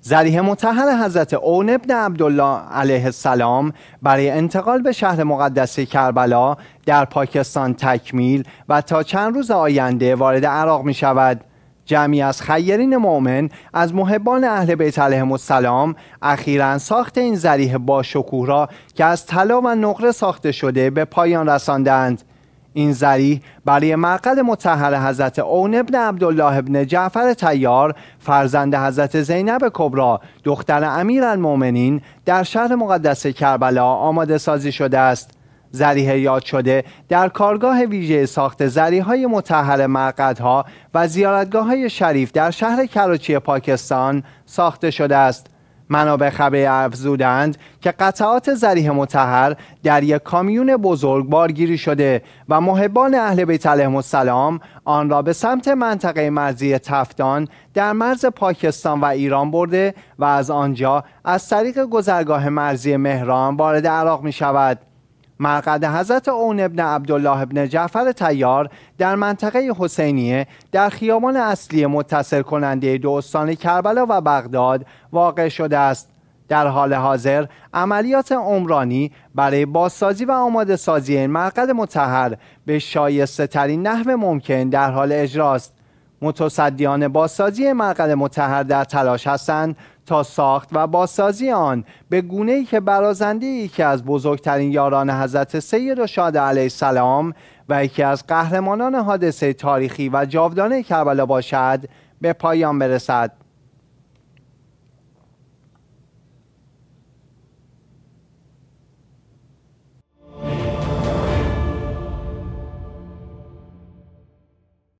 زریه متحر حضرت اون ابن عبدالله علیه السلام برای انتقال به شهر مقدس کربلا در پاکستان تکمیل و تا چند روز آینده وارد عراق می شود جمعی از خیرین مؤمن از محبان اهل بیت علیهم السلام اخیرا ساخت این زریه با شکوه را که از طلا و نقره ساخته شده به پایان رساندند این زری برای معقد متحر حضرت اون ابن عبدالله ابن جعفر تیار فرزند حضرت زینب کبرا دختر امیر المومنین در شهر مقدس کربلا آماده سازی شده است زریه یاد شده در کارگاه ویژه ساخت زریه های متحر مرقدها و زیارتگاه های شریف در شهر کراچی پاکستان ساخته شده است منابع خبری افزودند که قطعات زریح متحر در یک کامیون بزرگ بارگیری شده و محبان اهل بیت علیهم السلام آن را به سمت منطقه مرزی تفتان در مرز پاکستان و ایران برده و از آنجا از طریق گذرگاه مرزی مهران وارد عراق می شود مرقد حضرت اون ابن عبدالله ابن جعفر تیار در منطقه حسینیه در خیابان اصلی متصل کننده دو استان کربلا و بغداد واقع شده است در حال حاضر عملیات عمرانی برای بازسازی و آماده سازی این مرقد متحر به شایسته ترین نحو ممکن در حال اجراست متصدیان بازسازی معقل متحر در تلاش هستند تا ساخت و بازسازی آن به گونه ای که برازنده یکی از بزرگترین یاران حضرت سید رشاد علیه السلام و یکی از قهرمانان حادثه تاریخی و جاودانه کربلا باشد به پایان برسد